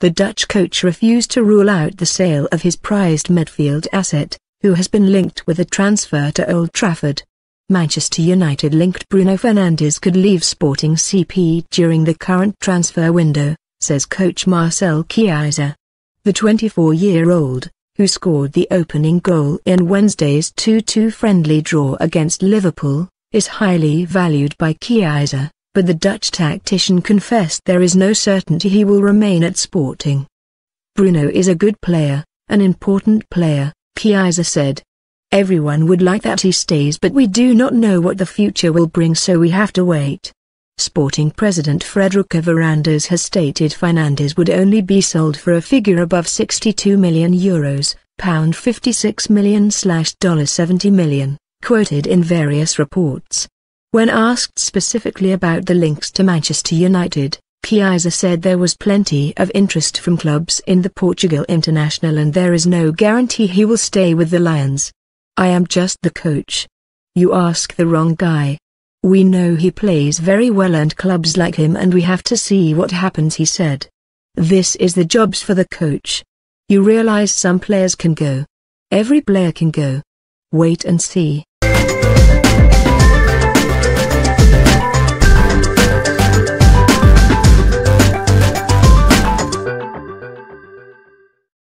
The Dutch coach refused to rule out the sale of his prized midfield asset, who has been linked with a transfer to Old Trafford. Manchester United linked Bruno Fernandes could leave Sporting CP during the current transfer window, says coach Marcel Kieza. The 24-year-old, who scored the opening goal in Wednesday's 2-2 friendly draw against Liverpool, is highly valued by Kieza but the Dutch tactician confessed there is no certainty he will remain at Sporting. Bruno is a good player, an important player, Chiesa said. Everyone would like that he stays but we do not know what the future will bring so we have to wait. Sporting President Frederica Verandas has stated Fernandes would only be sold for a figure above 62 million euros, pound 56 million slash dollar 70 million, quoted in various reports. When asked specifically about the links to Manchester United, Chiesa said there was plenty of interest from clubs in the Portugal international and there is no guarantee he will stay with the Lions. I am just the coach. You ask the wrong guy. We know he plays very well and clubs like him and we have to see what happens he said. This is the jobs for the coach. You realize some players can go. Every player can go. Wait and see.